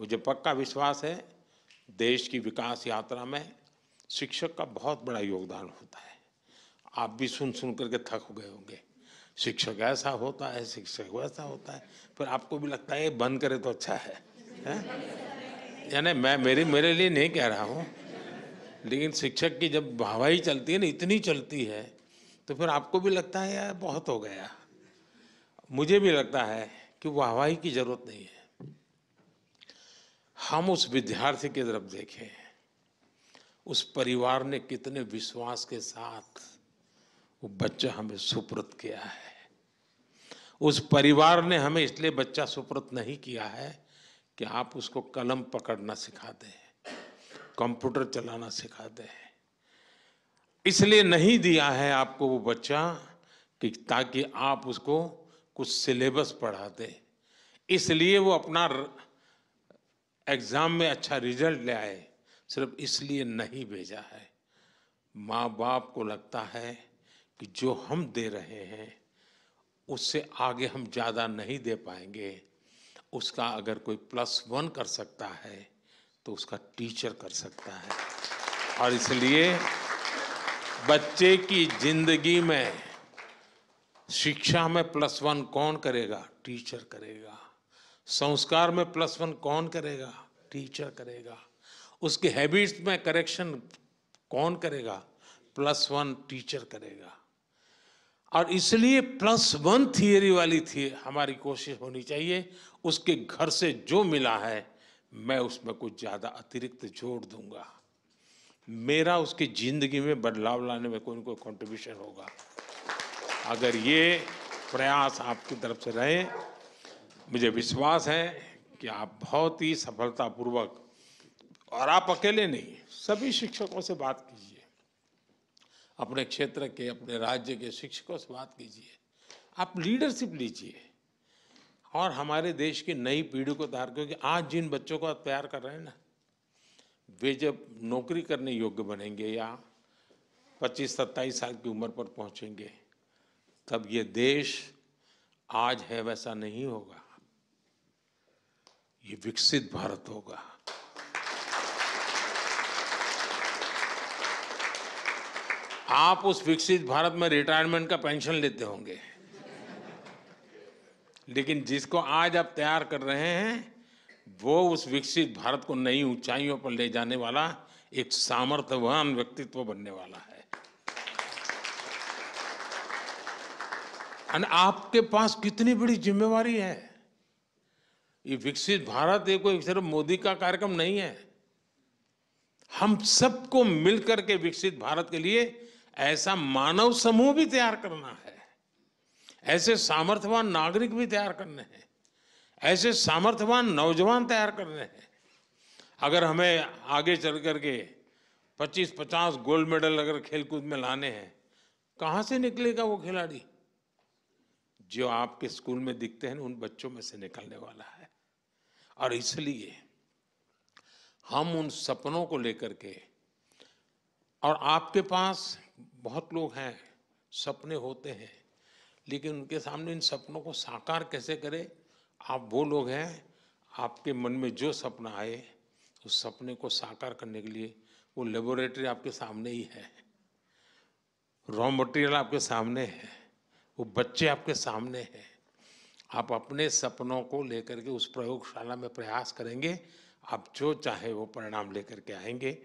मुझे पक्का विश्वास है देश की विकास यात्रा में शिक्षक का बहुत बड़ा योगदान होता है आप भी सुन सुन करके थक गए होंगे शिक्षक ऐसा होता है शिक्षक वैसा होता है फिर आपको भी लगता है ये बंद करे तो अच्छा है, है? यानी मैं मेरी मेरे लिए नहीं कह रहा हूँ लेकिन शिक्षक की जब हवाई चलती है ना इतनी चलती है तो फिर आपको भी लगता है यार बहुत हो गया मुझे भी लगता है कि हवाई की ज़रूरत नहीं है हम उस विद्यार्थी की तरफ देखें उस परिवार ने कितने विश्वास के साथ वो बच्चा हमें सुप्रत किया है उस परिवार ने हमें इसलिए बच्चा सुप्रत नहीं किया है कि आप उसको कलम पकड़ना सिखा दें कंप्यूटर चलाना सिखा दें इसलिए नहीं दिया है आपको वो बच्चा कि ताकि आप उसको कुछ सिलेबस पढ़ा दें इसलिए वो अपना र... एग्ज़ाम में अच्छा रिजल्ट ले आए सिर्फ इसलिए नहीं भेजा है माँ बाप को लगता है कि जो हम दे रहे हैं उससे आगे हम ज़्यादा नहीं दे पाएंगे उसका अगर कोई प्लस वन कर सकता है तो उसका टीचर कर सकता है और इसलिए बच्चे की जिंदगी में शिक्षा में प्लस वन कौन करेगा टीचर करेगा संस्कार में प्लस वन कौन करेगा टीचर करेगा उसके हैबिट्स में करेक्शन कौन करेगा प्लस वन टीचर करेगा और इसलिए प्लस वन थियरी वाली थी हमारी कोशिश होनी चाहिए उसके घर से जो मिला है मैं उसमें कुछ ज़्यादा अतिरिक्त जोड़ दूंगा मेरा उसकी ज़िंदगी में बदलाव लाने में कोई ना कोई कॉन्ट्रीब्यूशन होगा अगर ये प्रयास आपकी तरफ से रहे मुझे विश्वास है कि आप बहुत ही सफलतापूर्वक और आप अकेले नहीं सभी शिक्षकों से बात कीजिए अपने क्षेत्र के अपने राज्य के शिक्षकों से बात कीजिए आप लीडरशिप लीजिए और हमारे देश की नई पीढ़ी को तैयार क्योंकि आज जिन बच्चों को आप तैयार कर रहे हैं ना वे जब नौकरी करने योग्य बनेंगे या 25 सत्ताईस साल की उम्र पर पहुंचेंगे तब ये देश आज है वैसा नहीं होगा ये विकसित भारत होगा आप उस विकसित भारत में रिटायरमेंट का पेंशन लेते होंगे लेकिन जिसको आज आप तैयार कर रहे हैं वो उस विकसित भारत को नई ऊंचाइयों पर ले जाने वाला एक सामर्थ्यवान व्यक्तित्व बनने वाला है आपके पास कितनी बड़ी जिम्मेवारी है ये विकसित भारत ये कोई सिर्फ मोदी का कार्यक्रम नहीं है हम सबको मिलकर के विकसित भारत के लिए ऐसा मानव समूह भी तैयार करना है ऐसे सामर्थ्यवान नागरिक भी तैयार करने हैं ऐसे सामर्थ्यवान नौजवान तैयार करने हैं अगर हमें आगे चल करके 25-50 गोल्ड मेडल अगर खेलकूद में लाने हैं कहाँ से निकलेगा वो खिलाड़ी जो आपके स्कूल में दिखते हैं उन बच्चों में से निकलने वाला है और इसलिए हम उन सपनों को लेकर के और आपके पास बहुत लोग हैं सपने होते हैं लेकिन उनके सामने इन सपनों को साकार कैसे करें आप वो लोग हैं आपके मन में जो सपना आए उस सपने को साकार करने के लिए वो लेबोरेटरी आपके सामने ही है रॉ मटेरियल आपके सामने है वो बच्चे आपके सामने हैं आप अपने सपनों को लेकर के उस प्रयोगशाला में प्रयास करेंगे आप जो चाहे वो परिणाम लेकर के आएंगे